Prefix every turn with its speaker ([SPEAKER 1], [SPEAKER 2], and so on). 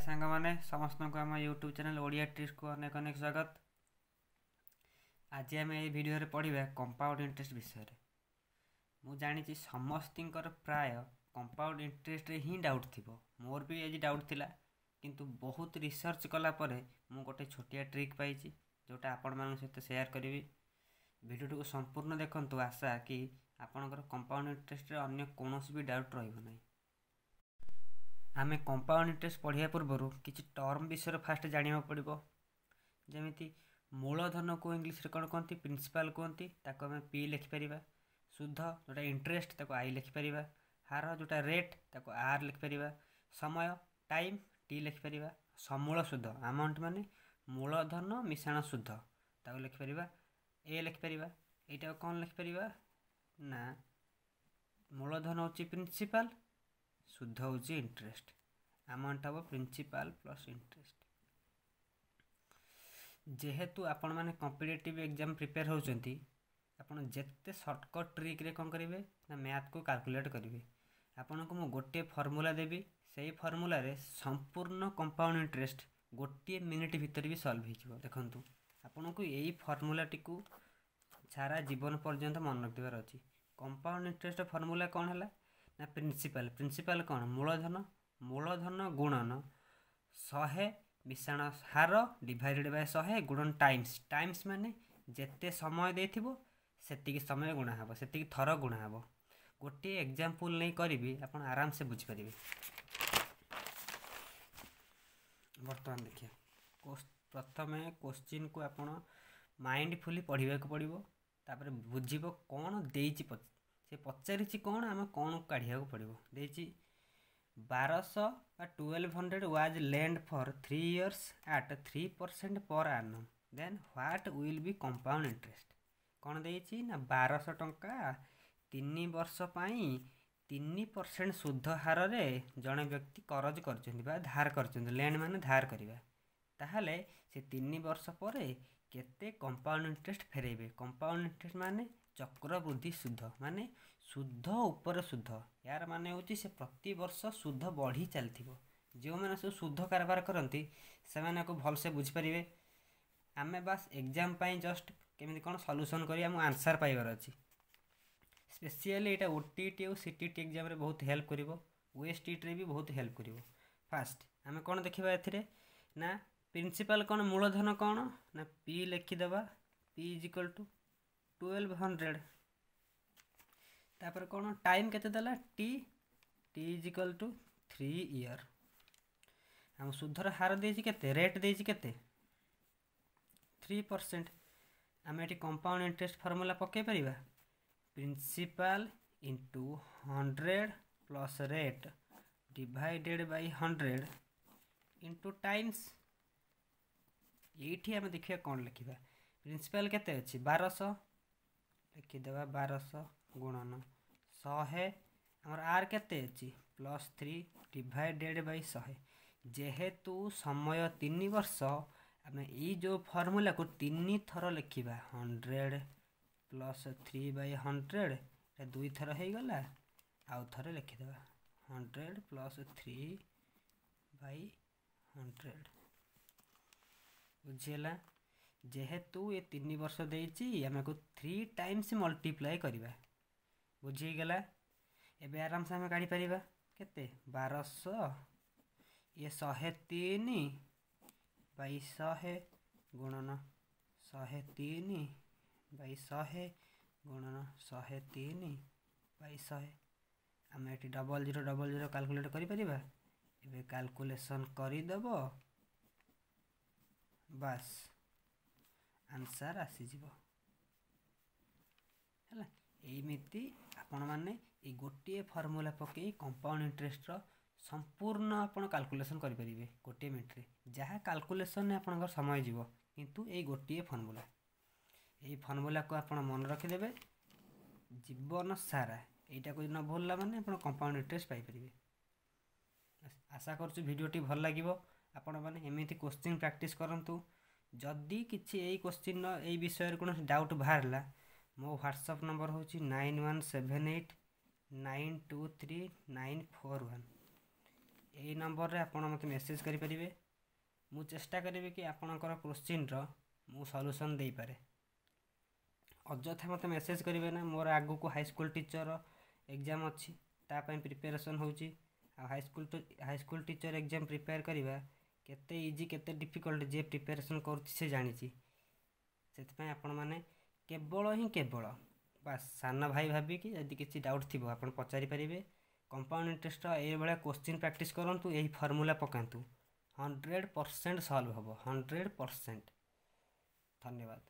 [SPEAKER 1] ହାଏ ସାଙ୍ଗମାନେ ସମସ୍ତଙ୍କୁ ଆମ ୟୁଟ୍ୟୁବ୍ ଚ୍ୟାନେଲ୍ ଓଡ଼ିଆ ଟ୍ରିକ୍ସକୁ ଅନେକ ଅନେକ ସ୍ୱାଗତ ଆଜି ଆମେ ଏହି ଭିଡ଼ିଓରେ ପଢ଼ିବା କମ୍ପାଉଣ୍ଡ ଇଣ୍ଟରେଷ୍ଟ ବିଷୟରେ ମୁଁ ଜାଣିଛି ସମସ୍ତଙ୍କର ପ୍ରାୟ କମ୍ପାଉଣ୍ଡ ଇଣ୍ଟରେଷ୍ଟରେ ହିଁ ଡାଉଟ୍ ଥିବ ମୋର ବି ଆଜି ଡାଉଟ୍ ଥିଲା କିନ୍ତୁ ବହୁତ ରିସର୍ଚ୍ଚ କଲା ପରେ ମୁଁ ଗୋଟେ ଛୋଟିଆ ଟ୍ରିକ୍ ପାଇଛି ଯେଉଁଟା ଆପଣମାନଙ୍କ ସହିତ ସେୟାର କରିବି ଭିଡ଼ିଓଟିକୁ ସମ୍ପୂର୍ଣ୍ଣ ଦେଖନ୍ତୁ ଆଶା କି ଆପଣଙ୍କର କମ୍ପାଉଣ୍ଡ ଇଣ୍ଟରେଷ୍ଟରେ ଅନ୍ୟ କୌଣସି ବି ଡାଉଟ୍ ରହିବ ନାହିଁ ଆମେ କମ୍ପାଉଣ୍ଡ ଇଣ୍ଟରେଷ୍ଟ ପଢ଼ିବା ପୂର୍ବରୁ କିଛି ଟର୍ମ ବିଷୟରେ ଫାଷ୍ଟ ଜାଣିବାକୁ ପଡ଼ିବ ଯେମିତି ମୂଳଧନକୁ ଇଂଲିଶରେ କ'ଣ କୁହନ୍ତି ପ୍ରିନ୍ସିପାଲ୍ କୁହନ୍ତି ତାକୁ ଆମେ ପି ଲେଖିପାରିବା ସୁଧ ଯେଉଁଟା ଇଣ୍ଟରେଷ୍ଟ ତାକୁ ଆଇ ଲେଖିପାରିବା ହାର ଯେଉଁଟା ରେଟ୍ ତାକୁ ଆର୍ ଲେଖିପାରିବା ସମୟ ଟାଇମ୍ ଟି ଲେଖିପାରିବା ସମୂଳ ସୁଧ ଆମାଉଣ୍ଟ ମାନେ ମୂଳଧନ ମିଶାଣ ସୁଧ ତାକୁ ଲେଖିପାରିବା ଏ ଲେଖିପାରିବା ଏଇଟାକୁ କ'ଣ ଲେଖିପାରିବା ନା ମୂଳଧନ ହେଉଛି ପ୍ରିନ୍ସିପାଲ୍ ସୁଧ ହେଉଛି ଇଣ୍ଟରେଷ୍ଟ ଆମାଉଣ୍ଟ ହେବ ପ୍ରିନ୍ସିପାଲ୍ ପ୍ଲସ୍ ଇଣ୍ଟରେଷ୍ଟ ଯେହେତୁ ଆପଣମାନେ କମ୍ପିଟେଟିଭ୍ ଏକ୍ଜାମ୍ ପ୍ରିପେୟାର୍ ହେଉଛନ୍ତି ଆପଣ ଯେତେ ସର୍ଟକଟ୍ ଟ୍ରିକ୍ରେ କ'ଣ କରିବେ ନା ମ୍ୟାଥ୍କୁ କାଲକୁଲେଟ୍ କରିବେ ଆପଣଙ୍କୁ ମୁଁ ଗୋଟିଏ ଫର୍ମୁଲା ଦେବି ସେଇ ଫର୍ମୁଲାରେ ସମ୍ପୂର୍ଣ୍ଣ କମ୍ପାଉଣ୍ଡ ଇଣ୍ଟରେଷ୍ଟ ଗୋଟିଏ ମିନିଟ୍ ଭିତରେ ବି ସଲ୍ଭ ହୋଇଯିବ ଦେଖନ୍ତୁ ଆପଣଙ୍କୁ ଏଇ ଫର୍ମୁଲାଟିକୁ ସାରା ଜୀବନ ପର୍ଯ୍ୟନ୍ତ ମନେ ରଖିବାର ଅଛି କମ୍ପାଉଣ୍ଡ ଇଣ୍ଟରେଷ୍ଟ ଫର୍ମୁଲା କ'ଣ ହେଲା ନା ପ୍ରିନ୍ସିପାଲ୍ ପ୍ରିନ୍ସିପାଲ୍ କ'ଣ ମୂଳଧନ ମୂଳଧନ ଗୁଣନ ଶହେ ମିଶାଣ ହାର ଡିଭାଇଡ଼େଡ଼୍ ବାଇ ଶହେ ଗୁଣନ ଟାଇମ୍ସ ଟାଇମ୍ସ ମାନେ ଯେତେ ସମୟ ଦେଇଥିବ ସେତିକି ସମୟ ଗୁଣା ହେବ ସେତିକି ଥର ଗୁଣା ହେବ ଗୋଟିଏ ଏକ୍ଜାମ୍ପଲ୍ ନେଇ କରିବି ଆପଣ ଆରାମସେ ବୁଝିପାରିବେ ବର୍ତ୍ତମାନ ଦେଖିବା ପ୍ରଥମେ କୋଶ୍ଚିନ୍କୁ ଆପଣ ମାଇଣ୍ଡଫୁଲି ପଢ଼ିବାକୁ ପଡ଼ିବ ତାପରେ ବୁଝିବ କ'ଣ ଦେଇଛି ସେ ପଚାରିଛି କ'ଣ ଆମେ କ'ଣ କାଢ଼ିବାକୁ ପଡ଼ିବ ଦେଇଛି ବାରଶହ ବା twelve hundred was lend for three years at three percent per annum then what will be compound interest କ'ଣ ଦେଇଛି ନା ବାରଶହ ଟଙ୍କା ତିନି ବର୍ଷ ପାଇଁ ତିନି ପରସେଣ୍ଟ ସୁଧ ହାରରେ ଜଣେ ବ୍ୟକ୍ତି କରଜ କରିଛନ୍ତି ବା ଧାର କରିଛନ୍ତି ଲେଣ୍ଡ ମାନେ ଧାର କରିବା ତାହେଲେ ସେ ତିନି ବର୍ଷ ପରେ କେତେ କମ୍ପାଉଣ୍ଡ ଇଣ୍ଟରେଷ୍ଟ ଫେରାଇବେ କମ୍ପାଉଣ୍ଡ ଇଣ୍ଟରେଷ୍ଟ ମାନେ ଚକ୍ରବୃଦ୍ଧି ସୁଧ ମାନେ ସୁଧ ଉପର ସୁଧ ୟାର ମାନେ ହେଉଛି ସେ ପ୍ରତିବର୍ଷ ସୁଧ ବଢ଼ି ଚାଲିଥିବ ଯେଉଁମାନେ ସବୁ ସୁଧ କାରବାର କରନ୍ତି ସେମାନେ ଆକୁ ଭଲସେ ବୁଝିପାରିବେ ଆମେ ବାସ୍ ଏକ୍ଜାମ୍ ପାଇଁ ଜଷ୍ଟ କେମିତି କ'ଣ ସଲ୍ୟୁସନ୍ କରି ଆମକୁ ଆନ୍ସର୍ ପାଇବାର ଅଛି ସ୍ପେସିଆଲି ଏଇଟା ଓ ଟି ଟି ଆଉ ସି ଟି ଟି ଏକ୍ଜାମ୍ରେ ବହୁତ ହେଲ୍ପ କରିବ ଓ ଏସ୍ ଟି ଟିରେ ବି ବହୁତ ହେଲ୍ପ କରିବ ଫାଷ୍ଟ ଆମେ କ'ଣ ଦେଖିବା ଏଥିରେ ନା ପ୍ରିନ୍ସିପାଲ୍ କ'ଣ ମୂଳଧନ କ'ଣ ନା ପି ଲେଖିଦେବା P is equal to twelve hundred तापर कौन टाइम के T T is equal to three year आम सुधर हार देते रेट देते थ्री परसेंट आम ये कंपाउंड इंटरेस्ट फर्मूला पकई पार principal into hundred plus rate divided by hundred into times ये आम देखा कौन लिखा प्रिंसिपाल के बारश लिखिदेवा बारश गुणन शहे आमर आर के प्लस थ्री डिडेड बै शहे ଯେହେତୁ ସମୟ ତିନି ବର୍ଷ ଆମେ ଏଇ ଯେଉଁ ଫର୍ମୁଲାକୁ ତିନି ଥର ଲେଖିବା hundred plus three by hundred ଏଇଟା ଦୁଇଥର ହେଇଗଲା ଆଉ ଥରେ ଲେଖିଦେବା hundred plus three by hundred ବୁଝିହେଲା ଯେହେତୁ ଏ ତିନି ବର୍ଷ ଦେଇଛି ଆମେ ଆକୁ ଥ୍ରୀ ଟାଇମ୍ସ ମଲ୍ଟିପ୍ଲାଏ କରିବା ବୁଝି ହେଇଗଲା ଏବେ ଆରାମସେ ଆମେ କାଢ଼ିପାରିବା କେତେ ବାରଶହ ଇଏ ଶହେ ତିନି ବାଇ ଶହେ ଗୁଣନ ଶହେ ତିନି ବାଇ ଶହେ ଗୁଣନ ଶହେ ତିନି ବାଇ ଶହେ ଆମେ ଏଠି double zero double zero calculate କରିପାରିବା ଏବେ କାଲକୁଲେସନ୍ କରିଦେବ ବାସ୍ ଆନ୍ସର୍ ଆସିଯିବ ହେଲା ଏମିତି ଆପଣମାନେ ଏଇ ଗୋଟିଏ ଫର୍ମୁଲା ପକାଇ କମ୍ପାଉଣ୍ଡ ଇଣ୍ଟରେଷ୍ଟର ସମ୍ପୂର୍ଣ୍ଣ ଆପଣ କାଲକୁଲେସନ୍ କରିପାରିବେ ଗୋଟିଏ ମିନିଟ୍ରେ ଯାହା କାଲକୁଲେସନ୍ରେ ଆପଣଙ୍କର ସମୟ ଯିବ କିନ୍ତୁ ଏଇ ଗୋଟିଏ ଫର୍ମୁଲା ଏଇ ଫର୍ମୁଲାକୁ ଆପଣ ମନେ ରଖିଦେବେ ଜୀବନ ସାରା ଏଇଟାକୁ ନ ଭୁଲିଲା ମାନେ ଆପଣ କମ୍ପାଉଣ୍ଡ ଇଣ୍ଟରେଷ୍ଟ ପାଇପାରିବେ ଆଶା କରୁଛୁ ଭିଡ଼ିଓଟି ଭଲ ଲାଗିବ ଆପଣମାନେ ଏମିତି କୋଶ୍ଚିନ୍ ପ୍ରାକ୍ଟିସ୍ କରନ୍ତୁ ଯଦି କିଛି ଏଇ କୋଶ୍ଚିନ୍ର ଏଇ ବିଷୟରେ କୌଣସି ଡାଉଟ୍ ବାହାରିଲା ମୋ ହ୍ୱାଟ୍ସଅପ୍ ନମ୍ବର ହେଉଛି nine one seven eight nine two three nine four one ଏଇ ନମ୍ବରରେ ଆପଣ ମୋତେ ମେସେଜ୍ କରିପାରିବେ ମୁଁ ଚେଷ୍ଟା କରିବି କି ଆପଣଙ୍କର କୋଶ୍ଚିନ୍ର ମୁଁ ସଲ୍ୟୁସନ୍ ଦେଇପାରେ ଅଯଥା ମୋତେ ମେସେଜ୍ କରିବେ ନା ମୋର ଆଗକୁ ହାଇସ୍କୁଲ ଟିଚର୍ ଏକ୍ଜାମ୍ ଅଛି ତା ପାଇଁ ପ୍ରିପାରେସନ୍ ହେଉଛି ଆଉ high school high school teacher exam prepare କରିବା କେତେ ଇଜି କେତେ ଡିଫିକଲ୍ଟ ଯିଏ ପ୍ରିପାରେସନ୍ କରୁଛି ସେ ଜାଣିଛି ସେଥିପାଇଁ ଆପଣମାନେ କେବଳ ହିଁ କେବଳ ବାସ୍ ସାନ ଭାଇ ଭାବିକି ଯଦି କିଛି ଡାଉଟ୍ ଥିବ ଆପଣ ପଚାରିପାରିବେ କମ୍ପାଉଣ୍ଡ ଇଣ୍ଟରେଷ୍ଟର ଏଇଭଳିଆ କୋଶ୍ଚିନ୍ ପ୍ରାକ୍ଟିସ୍ କରନ୍ତୁ ଏହି ଫର୍ମୁଲା ପକାନ୍ତୁ ହଣ୍ଡ୍ରେଡ଼ ପରସେଣ୍ଟ ସଲ୍ଭ ହେବ ହଣ୍ଡ୍ରେଡ଼ ପରସେଣ୍ଟ ଧନ୍ୟବାଦ